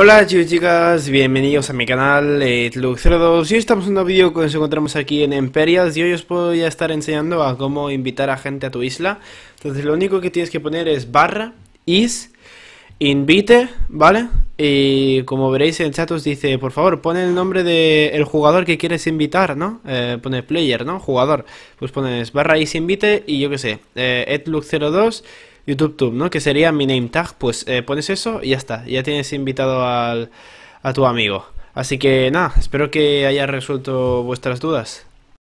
Hola chicos y chicas, bienvenidos a mi canal etlux eh, 02 y hoy estamos en un nuevo vídeo que nos encontramos aquí en Emperias y hoy os voy a estar enseñando a cómo invitar a gente a tu isla Entonces lo único que tienes que poner es barra, is, invite, ¿vale? Y como veréis en el chat os dice, por favor, pone el nombre del jugador que quieres invitar, ¿no? Eh, pone player, ¿no? Jugador Pues pones barra, is, invite y yo qué sé, etlux eh, 02 YouTube ¿no? Que sería mi name tag, pues eh, pones eso y ya está, ya tienes invitado al, a tu amigo. Así que nada, espero que haya resuelto vuestras dudas.